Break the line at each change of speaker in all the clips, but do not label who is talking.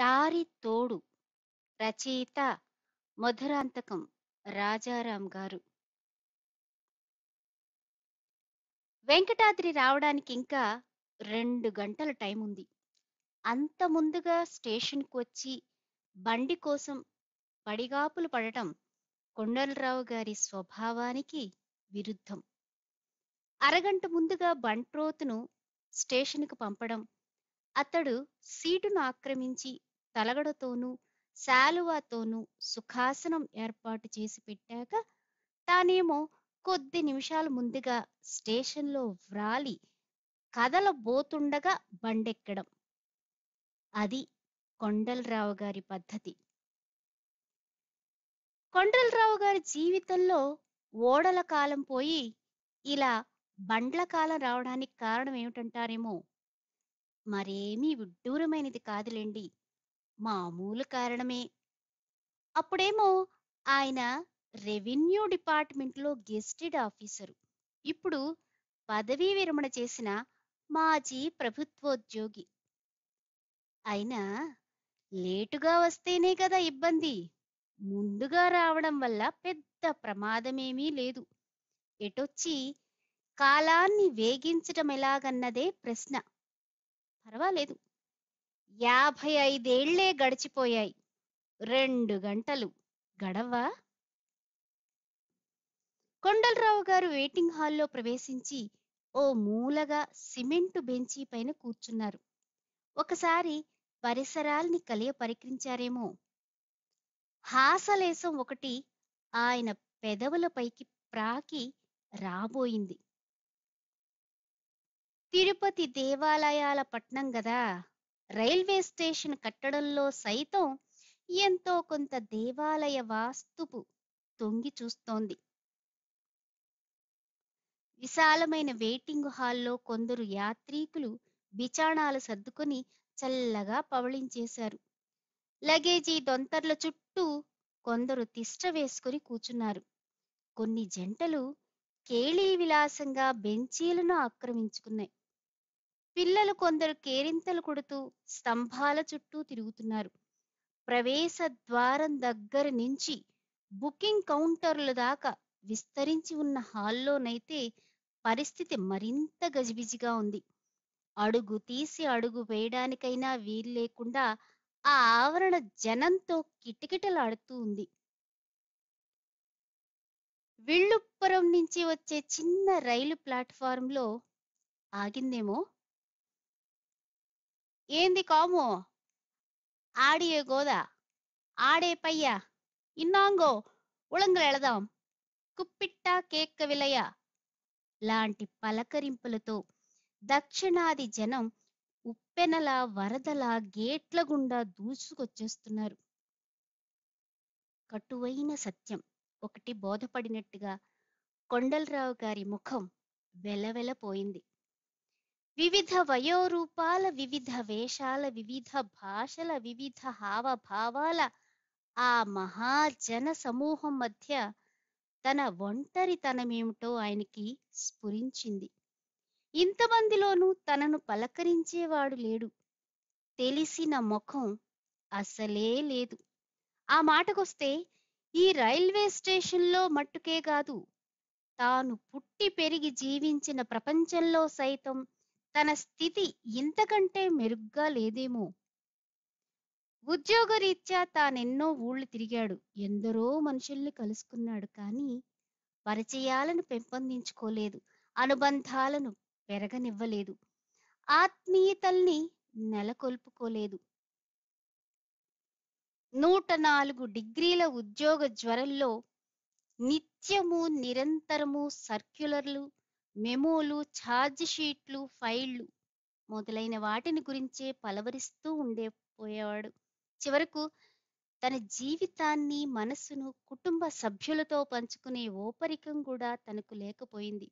దారి తోడు రచయిత మధురాంతకం రాజారాం గారు వెంకటాద్రి రావడానికి ఇంకా రెండు గంటల టైం ఉంది అంత ముందుగా స్టేషన్కు వచ్చి బండి కోసం పడిగాపులు పడటం కొండలరావు గారి స్వభావానికి విరుద్ధం అరగంట ముందుగా బంట్రోతును స్టేషన్కు పంపడం అతడు సీటును ఆక్రమించి తలగడతోనూ శాలువాతోనూ సుఖాసనం ఏర్పాటు చేసి పెట్టాక తానేమో కొద్ది నిమిషాల ముందుగా స్టేషన్లో వ్రాలి కదలబోతుండగా బండెక్కడం అది కొండలరావు గారి పద్ధతి కొండలరావు గారి జీవితంలో ఓడల కాలం పోయి ఇలా బండ్ల కాలం రావడానికి కారణం ఏమిటంటారేమో మరేమీ విడ్డూరమైనది కాదులేండి మామూలు కారణమే అప్పుడేమో ఆయన రెవెన్యూ డిపార్ట్మెంట్లో గెస్టెడ్ ఆఫీసరు ఇప్పుడు పదవీ విరమణ చేసిన మాజీ ప్రభుత్వోద్యోగి అయినా లేటుగా వస్తేనే కదా ఇబ్బంది ముందుగా రావడం వల్ల పెద్ద ప్రమాదమేమీ లేదు ఎటొచ్చి కాలాన్ని వేగించటం ఎలాగన్నదే ప్రశ్న పర్వాలేదు యాభై ఐదేళ్లే గడిచిపోయాయి రెండు గంటలు గడవా కొండలరావు గారు వెయిటింగ్ హాల్లో ప్రవేశించి ఓ మూలగా సిమెంటు బెంచి పైన కూర్చున్నారు ఒకసారి పరిసరాల్ని కలియ పరికరించారేమో హాసలేసం ఒకటి ఆయన పెదవులపైకి ప్రాకి రాబోయింది తిరుపతి దేవాలయాల పట్నం గదా రైల్వే స్టేషన్ కట్టడంలో సైతం ఎంతో కొంత దేవాలయ వాస్తుపు తొంగి చూస్తోంది విశాలమైన వెయిటింగ్ హాల్లో కొందరు యాత్రీకులు బిచాణాలు సర్దుకొని చల్లగా పవళించేశారు లగేజీ దొంతర్ల చుట్టూ కొందరు తిష్ట వేసుకుని కూచున్నారు కొన్ని జంటలు కేళీ విలాసంగా బెంచీలను ఆక్రమించుకున్నాయి పిల్లలు కొందరు కేరింతలు కొడుతూ స్తంభాల చుట్టూ తిరుగుతున్నారు ప్రవేశ ద్వారం దగ్గర నుంచి బుకింగ్ కౌంటర్ల దాకా విస్తరించి ఉన్న హాల్లోనైతే పరిస్థితి మరింత గజిబిజిగా ఉంది అడుగు తీసి అడుగు వేయడానికైనా వీలు లేకుండా ఆ ఆవరణ జనంతో కిటకిటలాడుతూ ఉంది విళ్ళుప్పురం నుంచి వచ్చే చిన్న రైలు ప్లాట్ఫారంలో ఆగిందేమో ఏంది కాము ఆడియే గోదా ఆడే పయ్య ఇన్నాంగో ఉళంగులు ఎళదాం కుప్పిట్టా కేక్క విలయ లాంటి పలకరింపులతో దక్షిణాది జనం ఉప్పెనల వరదల గేట్ల గుండా దూసుకొచ్చేస్తున్నారు కటువైన సత్యం ఒకటి బోధపడినట్టుగా కొండలరావు గారి ముఖం వెలవెలపోయింది వివిధ వయోరూపాల వివిధ వేషాల వివిధ భాషల వివిధ హావభావాల ఆ మహాజన సమూహం మధ్య తన ఒంటరితనమేమిటో ఆయనకి స్ఫురించింది ఇంతమందిలోనూ తనను పలకరించేవాడు లేడు తెలిసిన ముఖం అసలే లేదు ఆ మాటకొస్తే ఈ రైల్వే స్టేషన్లో మట్టుకే కాదు తాను పుట్టి పెరిగి జీవించిన ప్రపంచంలో సైతం తన స్థితి ఇంతకంటే మెరుగ్గా లేదేమో ఉద్యోగరీత్యా తానెన్నో ఊళ్ళు తిరిగాడు ఎందరో మనుషుల్ని కలుసుకున్నాడు కానీ పరిచయాలను పెంపొందించుకోలేదు అనుబంధాలను పెరగనివ్వలేదు ఆత్మీయతల్ని నెలకొల్పుకోలేదు నూట నాలుగు డిగ్రీల ఉద్యోగ జ్వరంలో నిత్యము నిరంతరము సర్క్యులర్లు మెమోలు ఛార్జ్ షీట్లు ఫైళ్లు మొదలైన వాటిని గురించే పలవరిస్తూ ఉండేపోయేవాడు చివరకు తన జీవితాన్ని మనస్సును కుటుంబ సభ్యులతో పంచుకునే ఓపరికం కూడా తనకు లేకపోయింది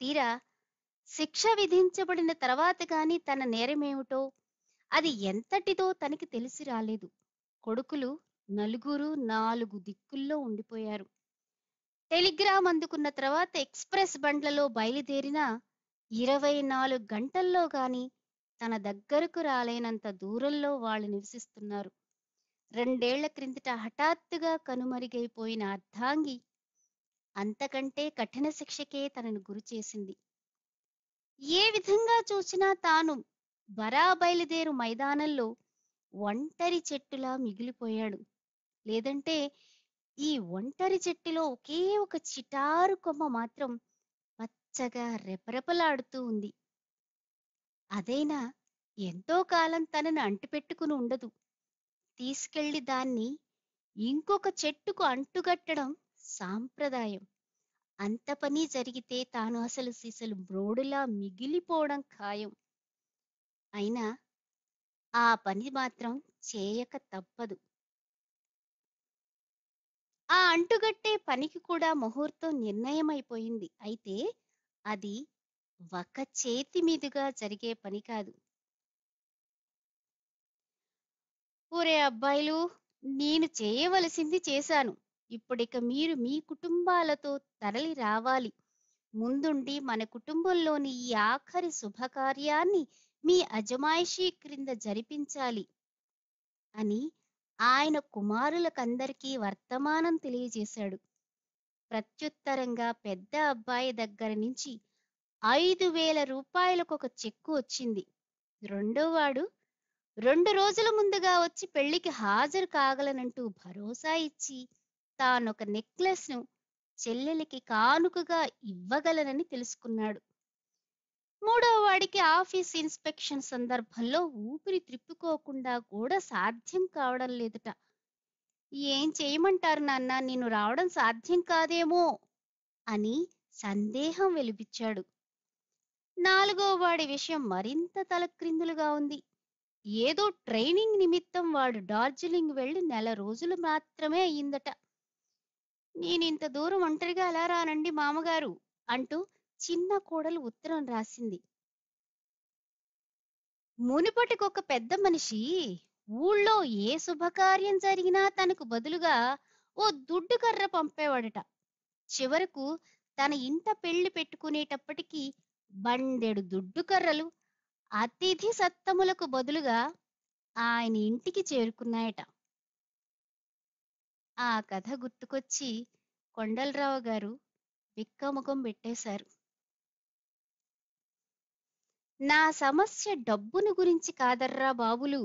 తీరా శిక్ష విధించబడిన తర్వాత కానీ తన నేరమేమిటో అది ఎంతటిదో తనకి తెలిసి రాలేదు కొడుకులు నలుగురు నాలుగు దిక్కుల్లో ఉండిపోయారు టెలిగ్రామ్ అందుకున్న తర్వాత ఎక్స్ప్రెస్ బండ్లలో బయలుదేరిన ఇరవై నాలుగు గంటల్లో గాని తన దగ్గరకు రాలేనంత దూరంలో వాళ్ళు నివసిస్తున్నారు రెండేళ్ల క్రిందట హఠాత్తుగా కనుమరుగైపోయిన అర్ధాంగి అంతకంటే కఠిన శిక్షకే తనను గురి చేసింది ఏ విధంగా చూసినా తాను బరా బయలుదేరు మైదానంలో ఒంటరి చెట్టులా మిగిలిపోయాడు లేదంటే ఈ ఒంటరి చెట్టులో ఒకే ఒక చిటారు కొమ్మ మాత్రం పచ్చగా రెపరెపలాడుతూ ఉంది అదైనా ఎంతో కాలం తనను అంటిపెట్టుకుని ఉండదు తీసుకెళ్లి దాన్ని ఇంకొక చెట్టుకు అంటుగట్టడం సాంప్రదాయం అంత పని జరిగితే తాను అసలు సీసలు బ్రోడులా మిగిలిపోవడం ఖాయం అయినా ఆ పని మాత్రం చేయక తప్పదు ఆ అంటుగట్టే పనికి కూడా ముహూర్తం నిర్ణయమైపోయింది అయితే అది ఒక చేతి మీదుగా జరిగే పని కాదు ఊరే అబ్బాయిలు నేను చేయవలసింది చేశాను ఇప్పుడిక మీరు మీ కుటుంబాలతో తరలి రావాలి ముందుండి మన కుటుంబంలోని ఈ ఆఖరి శుభకార్యాన్ని మీ అజమాయిషీ క్రింద జరిపించాలి అని ఆయన కుమారులకందరికీ వర్తమానం తెలియజేశాడు ప్రత్యుత్తరంగా పెద్ద అబ్బాయి దగ్గర నుంచి ఐదు వేల రూపాయలకు ఒక చెక్కు వచ్చింది రెండోవాడు రెండు రోజుల ముందుగా వచ్చి పెళ్లికి హాజరు కాగలనంటూ భరోసా ఇచ్చి తానొక నెక్లెస్ను చెల్లెలికి కానుకగా ఇవ్వగలనని తెలుసుకున్నాడు మూడవ వాడికి ఆఫీస్ ఇన్స్పెక్షన్ సందర్భంలో ఊపిరి త్రిప్పుకోకుండా కూడా సాధ్యం కావడం లేదుట ఏం చేయమంటారు నాన్న నేను రావడం సాధ్యం కాదేమో అని సందేహం వెలిపించాడు నాలుగో వాడి విషయం మరింత తలక్రిందులుగా ఉంది ఏదో ట్రైనింగ్ నిమిత్తం వాడు డార్జిలింగ్ వెళ్ళి నెల రోజులు మాత్రమే అయ్యిందట నేనింత దూరం ఒంటరిగా అలా రానండి మామగారు అంటూ చిన్న కోడలు ఉత్తరం రాసింది మునిపటికొక పెద్ద మనిషి ఊళ్ళో ఏ శుభకార్యం జరిగినా తనకు బదులుగా ఓ దుడ్డు కర్ర పంపేవాడట చివరకు తన ఇంట పెళ్లి పెట్టుకునేటప్పటికీ బండెడు దుడ్డు కర్రలు అతిథి సత్తములకు బదులుగా ఆయన ఇంటికి చేరుకున్నాయట ఆ కథ గుర్తుకొచ్చి కొండలరావు గారు పిక్కముఖం పెట్టేశారు నా సమస్య డబ్బును గురించి కాదర్రా బాబులు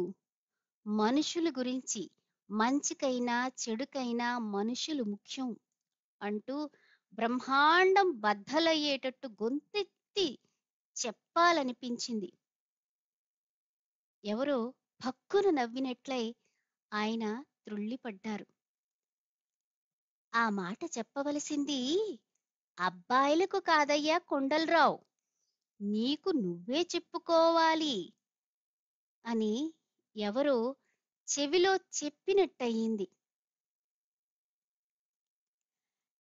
మనుషుల గురించి మంచికైనా చెడుకైనా మనుషులు ముఖ్యం అంటూ బ్రహ్మాండం బద్దలయ్యేటట్టు గొంతెత్తి చెప్పాలనిపించింది ఎవరో భక్కును నవ్వినట్లై ఆయన త్రుళ్ళిపడ్డారు ఆ మాట చెప్పవలసింది అబ్బాయిలకు కాదయ్యా కొండలరావు నీకు నువ్వే చెప్పుకోవాలి అని ఎవరో చెవిలో చెప్పినట్టయింది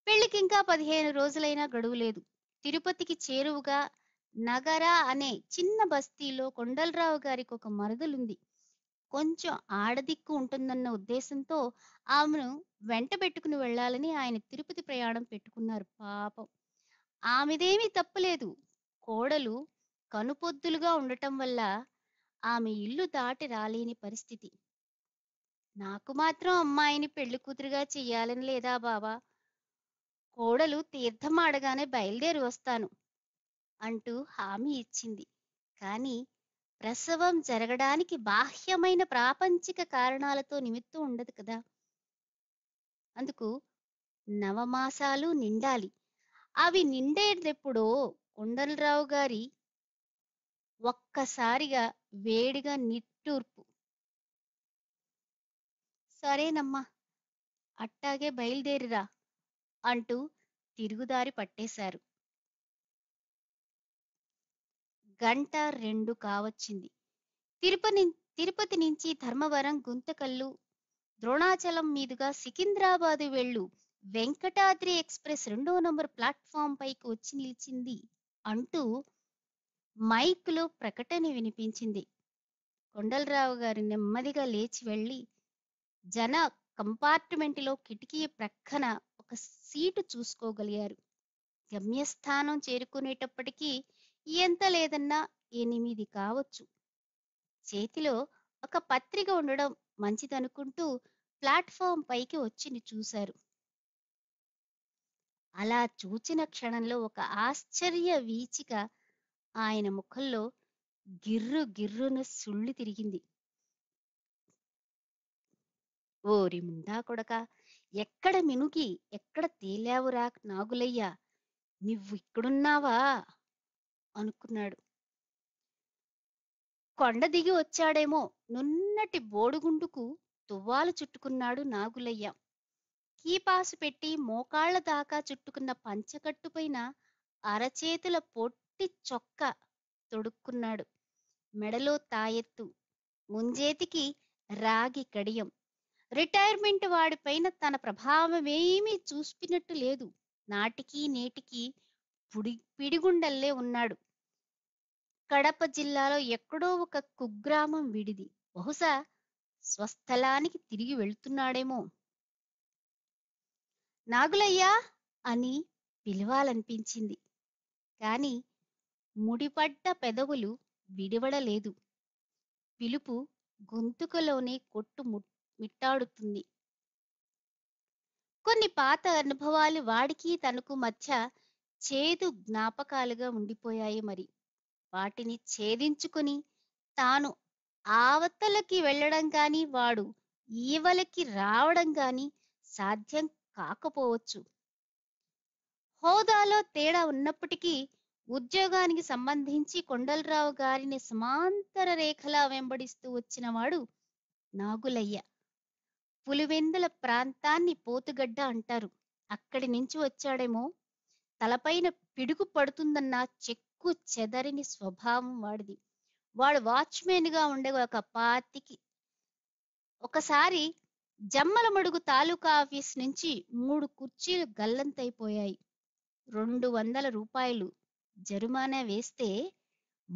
పెళ్లికింకా పదిహేను రోజులైనా గడువులేదు తిరుపతికి చేరువుగా నగరా అనే చిన్న బస్తీలో కొండలరావు గారికి ఒక మరదలుంది కొంచెం ఆడదిక్కు ఉంటుందన్న ఉద్దేశంతో ఆమెను వెంట పెట్టుకుని వెళ్ళాలని ఆయన తిరుపతి ప్రయాణం పెట్టుకున్నారు పాపం ఆమెదేమీ తప్పలేదు కోడలు కనుపొద్దులుగా ఉండటం వల్ల ఆమె ఇల్లు దాటి రాలేని పరిస్థితి నాకు మాత్రం అమ్మాయిని పెళ్లి కూతురుగా చెయ్యాలని లేదా బావా కోడలు తీర్థం ఆడగానే బయలుదేరి వస్తాను అంటూ హామీ ఇచ్చింది కానీ ప్రసవం జరగడానికి బాహ్యమైన ప్రాపంచిక కారణాలతో నిమిత్తం ఉండదు కదా అందుకు నవమాసాలు నిండాలి అవి నిండేటెప్పుడో ఉండలరావు గారి ఒక్కసారిగా వేడిగా నిట్టూర్పు సరేనమ్మా అట్టాగే బయలుదేరిరా అంటూ తిరుగుదారి పట్టేశారు గంట రెండు కావచ్చింది తిరుపతి తిరుపతి నుంచి ధర్మవరం గుంతకల్లు ద్రోణాచలం మీదుగా సికింద్రాబాదు వెళ్ళు వెంకటాద్రి ఎక్స్ప్రెస్ రెండో నంబర్ ప్లాట్ఫామ్ పైకి వచ్చి నిలిచింది అంటూ మైక్లో ప్రకటన వినిపించింది కొండలరావు గారు నెమ్మదిగా లేచి వెళ్ళి జన కంపార్ట్మెంట్లో కిటికీ ప్రక్కన ఒక సీటు చూసుకోగలిగారు గమ్యస్థానం చేరుకునేటప్పటికీ ఎంత లేదన్నా ఎనిమిది కావచ్చు చేతిలో ఒక పత్రిక ఉండడం మంచిదనుకుంటూ ప్లాట్ఫామ్ పైకి వచ్చి చూశారు అలా చూచిన క్షణంలో ఒక ఆశ్చర్య వీచిక ఆయన ముఖంలో గిర్రు గిర్రున సుళ్ళు తిరిగింది ఓరి ముండా కొడక ఎక్కడ మినుగి ఎక్కడ తేలావురా నాగులయ్యా నువ్వు ఇక్కడున్నావా అనుకున్నాడు కొండ దిగి వచ్చాడేమో నున్నటి బోడుగుండుకు తువ్వాలు చుట్టుకున్నాడు నాగులయ్య కీపాసు పెట్టి మోకాళ్ల దాకా చుట్టుకున్న పంచకట్టుపైన అరచేతుల పొట్టి చొక్క తొడుక్కున్నాడు మెడలో తాయెత్తు ముంజేతికి రాగి కడియం రిటైర్మెంట్ వాడిపైన తన ప్రభావమేమీ చూసినట్టు లేదు నాటికి నేటికి పుడి పిడిగుండల్లే ఉన్నాడు కడప జిల్లాలో ఎక్కడో ఒక కుగ్రామం విడిది బహుశా స్వస్థలానికి తిరిగి వెళ్తున్నాడేమో నాగులయ్యా అని పిలవాలనిపించింది కాని ముడిపడ్డ పెదవులు విడివడలేదు పిలుపు గొంతుకలోనే కొట్టు మిట్టాడుతుంది కొన్ని పాత అనుభవాలు వాడికి తనకు మధ్య చేదు జ్ఞాపకాలుగా ఉండిపోయాయి మరి వాటిని ఛేదించుకుని తాను ఆవతలకి వెళ్ళడం కాని వాడు ఈవలకి రావడం కాని సాధ్యం కాకపోవచ్చు హోదాలో తేడా ఉన్నప్పటికీ ఉద్యోగానికి సంబంధించి కొండలరావు గారిని సమాంతర రేఖలా వెంబడిస్తూ వచ్చినవాడు నాగులయ్య పులివెందుల ప్రాంతాన్ని పోతుగడ్డ అంటారు అక్కడి నుంచి వచ్చాడేమో తలపైన పిడుగు పడుతుందన్న చెక్కు చెదరిని స్వభావం వాడిది వాడు వాచ్మెన్ గా ఉండే ఒక పాతికి ఒకసారి జమ్మలమడుగు తాలూకా ఆఫీస్ నుంచి మూడు కుర్చీలు గల్లంతైపోయాయి రెండు వందల రూపాయలు జరిమానా వేస్తే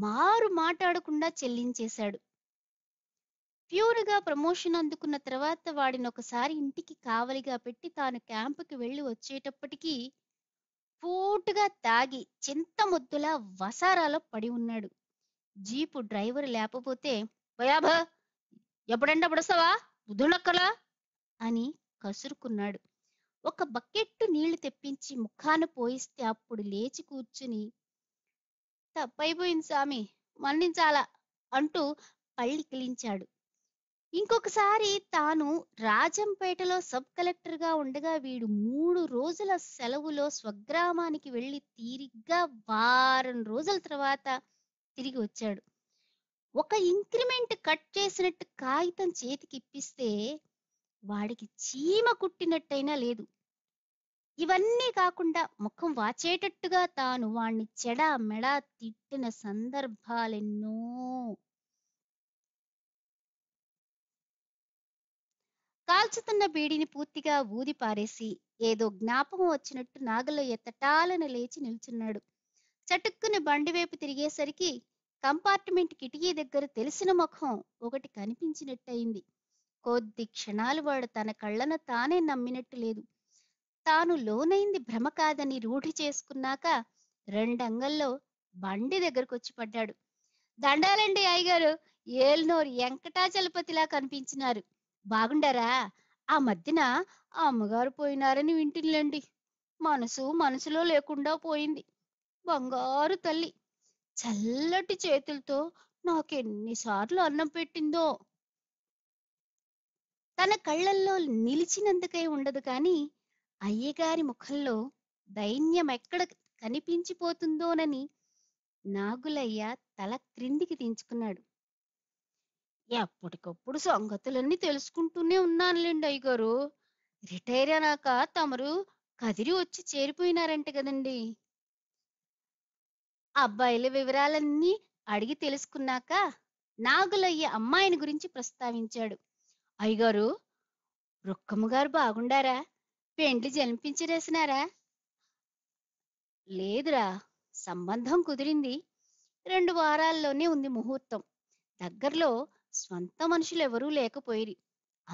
మారు మాట్లాడకుండా చెల్లించేశాడు ప్యూర్గా ప్రమోషన్ అందుకున్న తర్వాత వాడిని ఒకసారి ఇంటికి కావలిగా పెట్టి తాను క్యాంపుకి వెళ్ళి వచ్చేటప్పటికీ పూటుగా తాగి చింత ముద్దులా వసారాలో పడి ఉన్నాడు జీపు డ్రైవర్ లేకపోతే భయాభ ఎప్పుడంటే వస్తావా బుద్ధులక్కలా అని కసురుకున్నాడు ఒక బకెట్టు నీళ్లు తెప్పించి ముఖాను పోయిస్తే అప్పుడు లేచి కూర్చుని తప్పైపోయింది స్వామి మన్నించాలా అంటూ కిలించాడు ఇంకొకసారి తాను రాజంపేటలో సబ్ కలెక్టర్గా ఉండగా వీడు మూడు రోజుల సెలవులో స్వగ్రామానికి వెళ్ళి తీరిగ్గా వారం రోజుల తర్వాత తిరిగి వచ్చాడు ఒక ఇంక్రిమెంట్ కట్ చేసినట్టు కాగితం చేతికి ఇప్పిస్తే వాడికి చీమ కుట్టినట్టయినా లేదు ఇవన్నీ కాకుండా ముఖం వాచేటట్టుగా తాను వాణ్ణి చెడ మెడ తిట్టిన సందర్భాలెన్నో కాల్చుతున్న బీడిని పూర్తిగా ఊది పారేసి ఏదో జ్ఞాపకం వచ్చినట్టు నాగలో ఎత్తటాలను లేచి నిల్చున్నాడు చటుక్కుని బండివైపు తిరిగేసరికి కంపార్ట్మెంట్ కిటికీ దగ్గర తెలిసిన ముఖం ఒకటి కనిపించినట్టయింది కొద్ది క్షణాలు వాడు తన కళ్ళను తానే నమ్మినట్టు లేదు తాను లోనైంది భ్రమ కాదని రూఢి చేసుకున్నాక రెండంగల్లో బండి దగ్గరకొచ్చి పడ్డాడు దండాలండి అయ్యగారు ఏల్నోరు వెంకటాచలపతిలా కనిపించినారు బాగుండారా ఆ మధ్యన అమ్మగారు పోయినారని వింటిల్లండి మనసు మనసులో లేకుండా పోయింది బంగారు తల్లి చల్లటి చేతులతో నాకెన్నిసార్లు అన్నం పెట్టిందో తన కళ్ళల్లో నిలిచినందుకై ఉండదు కానీ అయ్యగారి ముఖంలో దైన్యం ఎక్కడ కనిపించిపోతుందోనని నాగులయ్య తల క్రిందికి దించుకున్నాడు ఎప్పటికప్పుడు సంగతులన్నీ తెలుసుకుంటూనే ఉన్నానులేండి అయ్యగారు రిటైర్ అయినాక తమరు కదిరి వచ్చి చేరిపోయినారంట కదండి అబ్బాయిల వివరాలన్నీ అడిగి తెలుసుకున్నాక నాగులయ్య అమ్మాయిని గురించి ప్రస్తావించాడు అయ్యగారు రుక్కమ్మ గారు బాగుండారా పెండ్లి జలిపించిరేసినారా లేదురా సంబంధం కుదిరింది రెండు వారాల్లోనే ఉంది ముహూర్తం దగ్గరలో స్వంత మనుషులెవరూ లేకపోయిరి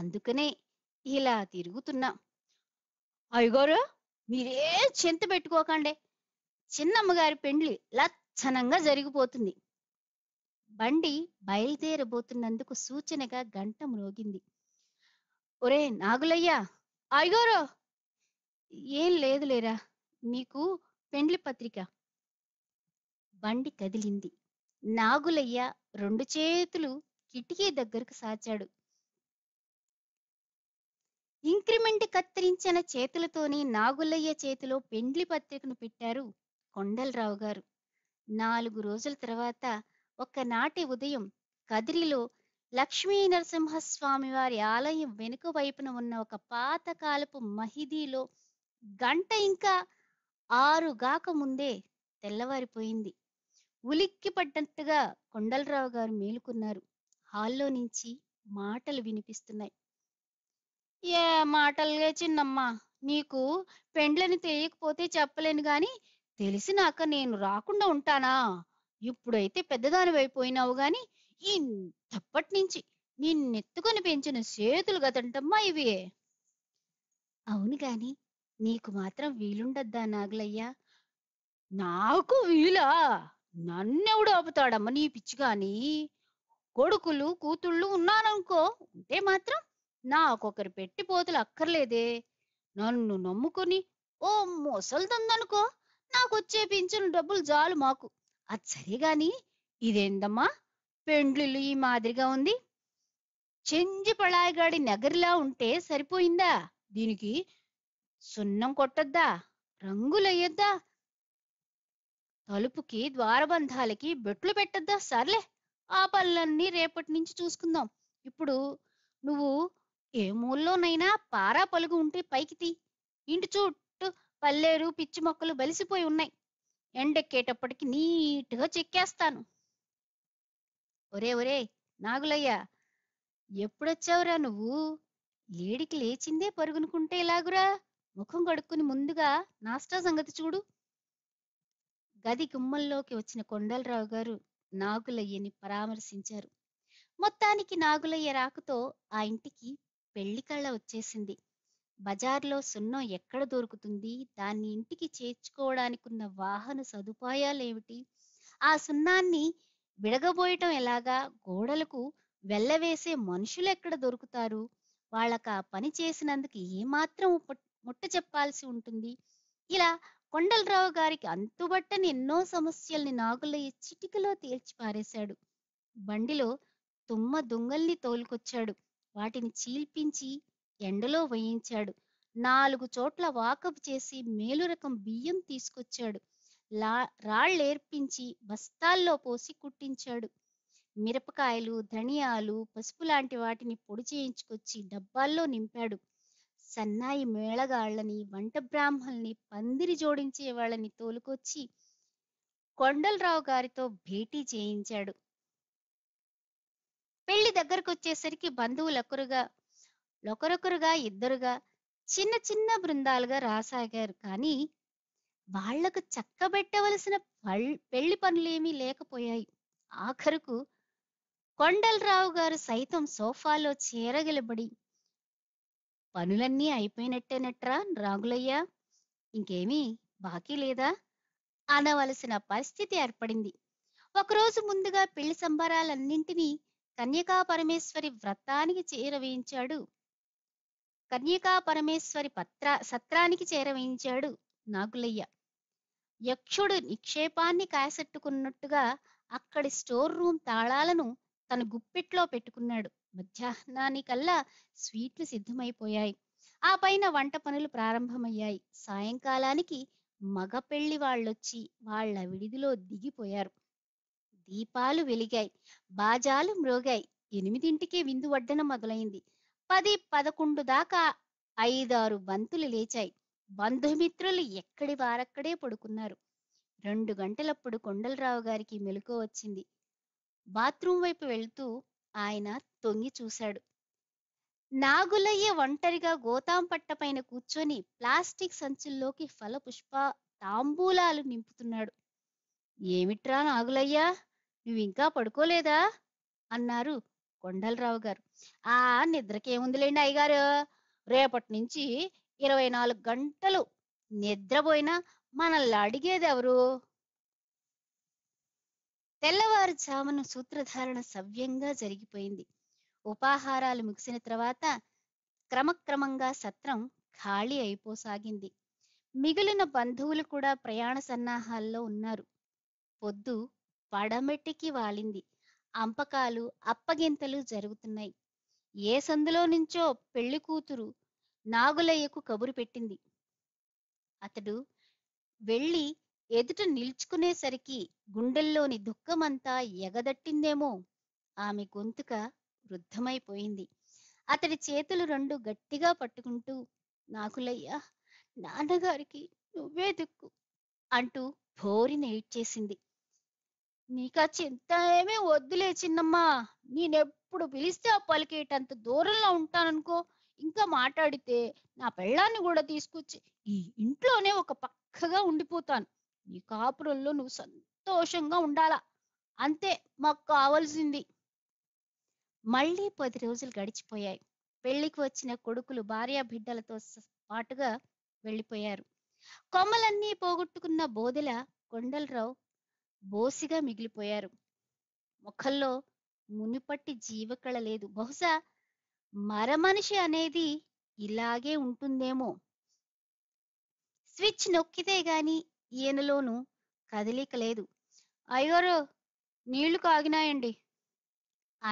అందుకనే ఇలా తిరుగుతున్నా అయ్యగారు మీరే చింత పెట్టుకోకండి చిన్నమ్మగారి పెండ్లి లచ్చనంగా జరిగిపోతుంది బండి బయలుదేరబోతున్నందుకు సూచనగా గంట మ్రోగింది ఒరే నాగులయ్యా అయ్యగారు ఏం లేదు లేరా మీకు పెండ్లి పత్రిక బండి కదిలింది నాగులయ్య రెండు చేతులు కిటికీ దగ్గరకు సాచాడు ఇంక్రిమెంట్ కత్తిరించిన చేతులతోనే నాగులయ్య చేతిలో పెండ్లి పత్రికను పెట్టారు కొండలరావు గారు నాలుగు రోజుల తర్వాత ఒకనాటి ఉదయం కదిరిలో లక్ష్మీ వారి ఆలయం వెనుక వైపున ఉన్న ఒక పాతకాలపు మహిదీలో గంట ఇంకా ఆరు గాక ముందే తెల్లవారిపోయింది ఉలిక్కి పడ్డట్టుగా కొండలరావు గారు మేలుకున్నారు హాల్లో నుంచి మాటలు వినిపిస్తున్నాయి ఏ మాటలుగా చిన్నమ్మా నీకు పెండ్లని తెలియకపోతే చెప్పలేను గాని తెలిసినాక నేను రాకుండా ఉంటానా ఇప్పుడైతే పెద్దదానివైపోయినావు గాని నుంచి నిన్నెత్తుకొని పెంచిన చేతులు కదంటమ్మా ఇవి అవును గాని నీకు మాత్రం వీలుండద్దా నాగులయ్యా నాకు వీలా నన్నెవడు ఆపుతాడమ్మ నీ పిచ్చిగాని కొడుకులు కూతుళ్ళు ఉన్నాననుకో ఉంటే మాత్రం నాకొకరు పెట్టి పోతులు అక్కర్లేదే నన్ను నమ్ముకొని ఓ మొసలుదందనుకో నాకు వచ్చే పింఛను డబ్బులు చాలు మాకు అది సరే గాని ఇదేందమ్మా పెండ్లిళ్ళు ఈ మాదిరిగా ఉంది చెంజి పళాయిగాడి నగరిలా ఉంటే సరిపోయిందా దీనికి సున్నం కొట్టద్దా రంగులయ్యద్దా తలుపుకి ద్వారబంధాలకి బెట్లు పెట్టద్దా సర్లే ఆ పనులన్నీ రేపటి నుంచి చూసుకుందాం ఇప్పుడు నువ్వు ఏ మూల్లోనైనా పారా పలుగు ఉంటే పైకి తీ ఇంటి చుట్టూ పల్లేరు పిచ్చి మొక్కలు బలిసిపోయి ఉన్నాయి ఎండెక్కేటప్పటికి నీట్గా చెక్కేస్తాను ఒరే ఒరే నాగులయ్య ఎప్పుడొచ్చావురా నువ్వు లేడికి లేచిందే పరుగునుకుంటే ఎలాగురా ముఖం కడుక్కుని ముందుగా నాస్టా సంగతి చూడు గది గుమ్మల్లోకి వచ్చిన కొండలరావు గారు నాగులయ్యని పరామర్శించారు మొత్తానికి నాగులయ్య రాకుతో ఆ ఇంటికి పెళ్లి కళ్ళ వచ్చేసింది బజార్లో సున్నం ఎక్కడ దొరుకుతుంది దాన్ని ఇంటికి ఉన్న వాహన సదుపాయాలేమిటి ఆ సున్నాన్ని విడగబోయటం ఎలాగా గోడలకు వెళ్ళవేసే మనుషులు ఎక్కడ దొరుకుతారు వాళ్ళక పని చేసినందుకు ఏమాత్రం ముట్ట చెప్పాల్సి ఉంటుంది ఇలా కొండలరావు గారికి అంతుబట్టని ఎన్నో సమస్యల్ని నాగుల చిటికలో తేల్చి పారేశాడు బండిలో తుమ్మ దొంగల్ని తోలుకొచ్చాడు వాటిని చీల్పించి ఎండలో వేయించాడు నాలుగు చోట్ల వాకప్ చేసి మేలు రకం బియ్యం తీసుకొచ్చాడు లా రాళ్ళేర్పించి బస్తాల్లో పోసి కుట్టించాడు మిరపకాయలు ధనియాలు పసుపు లాంటి వాటిని పొడి చేయించుకొచ్చి డబ్బాల్లో నింపాడు సన్నాయి మేళగాళ్ళని వంట బ్రాహ్మల్ని పందిరి జోడించే వాళ్ళని తోలుకొచ్చి కొండలరావు గారితో భేటీ చేయించాడు పెళ్లి దగ్గరకొచ్చేసరికి బంధువులొకరుగా ఒకరొకరుగా ఇద్దరుగా చిన్న చిన్న బృందాలుగా రాసాగారు కానీ వాళ్లకు చక్కబెట్టవలసిన పెళ్లి పనులేమీ లేకపోయాయి ఆఖరుకు కొండలరావు గారు సైతం సోఫాలో చేరగలబడి పనులన్నీ అయిపోయినట్టేనట్రా రాగులయ్యా ఇంకేమీ బాకీ లేదా అనవలసిన పరిస్థితి ఏర్పడింది ఒకరోజు ముందుగా పెళ్లి సంబరాలన్నింటినీ కన్యకా పరమేశ్వరి వ్రతానికి చేరవేయించాడు కన్యకా పరమేశ్వరి పత్ర సత్రానికి చేరవేయించాడు నాగులయ్య యక్షుడు నిక్షేపాన్ని కాయసెట్టుకున్నట్టుగా అక్కడి స్టోర్ రూమ్ తాళాలను తన గుప్పిట్లో పెట్టుకున్నాడు మధ్యాహ్నానికల్లా స్వీట్లు సిద్ధమైపోయాయి ఆ పైన వంట పనులు ప్రారంభమయ్యాయి సాయంకాలానికి మగ పెళ్లి వాళ్ళొచ్చి వాళ్ల విడిదిలో దిగిపోయారు దీపాలు వెలిగాయి బాజాలు మ్రోగాయి ఎనిమిదింటికే విందు వడ్డన మొదలైంది పది పదకొండు దాకా ఐదారు బంతులు లేచాయి బంధుమిత్రులు ఎక్కడి వారక్కడే పడుకున్నారు రెండు గంటలప్పుడు కొండలరావు గారికి మెలకు వచ్చింది బాత్రూం వైపు వెళ్తూ ఆయన తొంగి చూశాడు నాగులయ్య ఒంటరిగా పట్ట పైన కూర్చొని ప్లాస్టిక్ సంచుల్లోకి ఫలపుష్ప తాంబూలాలు నింపుతున్నాడు ఏమిట్రా నాగులయ్యా నువ్వింకా పడుకోలేదా అన్నారు కొండలరావు గారు ఆ నిద్రకేముందిలేండి అయ్యగారు రేపటి నుంచి ఇరవై నాలుగు గంటలు నిద్రపోయినా మనల్ని అడిగేది ఎవరు తెల్లవారుజామున సూత్రధారణ సవ్యంగా జరిగిపోయింది ఉపాహారాలు ముగిసిన తర్వాత క్రమక్రమంగా సత్రం ఖాళీ అయిపోసాగింది మిగిలిన బంధువులు కూడా ప్రయాణ సన్నాహాల్లో ఉన్నారు పొద్దు పడమెట్టికి వాలింది అంపకాలు అప్పగింతలు జరుగుతున్నాయి ఏ సందులో నుంచో పెళ్లి కూతురు నాగులయ్యకు కబురు పెట్టింది అతడు వెళ్ళి ఎదుట నిల్చుకునేసరికి గుండెల్లోని దుఃఖమంతా ఎగదట్టిందేమో ఆమె గొంతుక వృద్ధమైపోయింది అతడి చేతులు రెండు గట్టిగా పట్టుకుంటూ నాకులయ్యా నాన్నగారికి నువ్వే దిక్కు అంటూ భోరిని ఏడ్చేసింది నీకా చింత ఏమీ వద్దులే చిన్నమ్మా నేనెప్పుడు పిలిస్తే ఆ పలికేటంత దూరంలో ఉంటాననుకో ఇంకా మాట్లాడితే నా పెళ్ళాన్ని కూడా తీసుకొచ్చి ఈ ఇంట్లోనే ఒక పక్కగా ఉండిపోతాను ఈ కాపురంలో నువ్వు సంతోషంగా ఉండాలా అంతే మాకు కావాల్సింది మళ్ళీ పది రోజులు గడిచిపోయాయి పెళ్లికి వచ్చిన కొడుకులు భార్య బిడ్డలతో పాటుగా వెళ్ళిపోయారు కొమ్మలన్నీ పోగొట్టుకున్న బోధెల కొండలరావు బోసిగా మిగిలిపోయారు ముఖంలో మునిపట్టి జీవకళ లేదు బహుశా మరమనిషి అనేది ఇలాగే ఉంటుందేమో స్విచ్ నొక్కితే గాని ఈయనలోనూ కదలిక లేదు అయ్యోరు నీళ్లు కాగినాయండి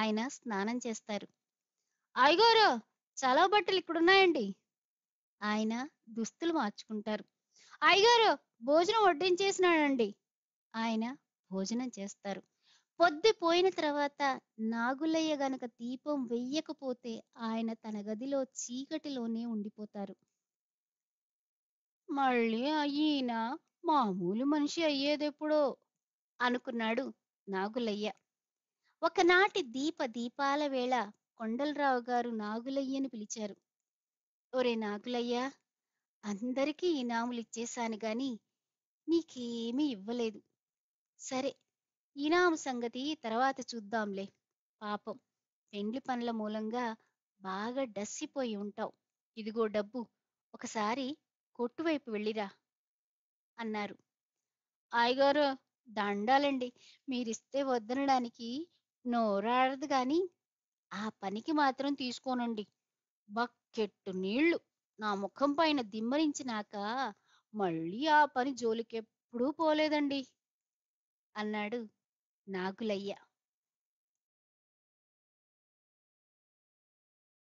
ఆయన స్నానం చేస్తారు అయ్యోరు చలవ బట్టలు ఇక్కడున్నాయండి ఆయన దుస్తులు మార్చుకుంటారు అయ్యగారు భోజనం వడ్డించేసినాడండి ఆయన భోజనం చేస్తారు పొద్దు పోయిన తర్వాత నాగులయ్య గనక దీపం వెయ్యకపోతే ఆయన తన గదిలో చీకటిలోనే ఉండిపోతారు మళ్ళీ అయ్యిన మామూలు మనిషి అయ్యేదెప్పుడో అనుకున్నాడు నాగులయ్య ఒకనాటి దీప దీపాల వేళ కొండలరావు గారు నాగులయ్యను పిలిచారు ఒరే నాగులయ్య అందరికీ ఇనాములు ఇచ్చేశాను గాని నీకేమీ ఇవ్వలేదు సరే ఈనాం సంగతి తర్వాత చూద్దాంలే పాపం పెండ్లి పనుల మూలంగా బాగా డస్సిపోయి ఉంటావు ఇదిగో డబ్బు ఒకసారి కొట్టువైపు వెళ్ళిరా అన్నారు ఆయగారు దండాలండి మీరిస్తే వద్దనడానికి నోరాడదు కానీ ఆ పనికి మాత్రం తీసుకోనండి బక్కెట్టు నీళ్లు నా ముఖం పైన దిమ్మరించినాక మళ్ళీ ఆ పని జోలికెప్పుడూ పోలేదండి అన్నాడు నాగులయ్య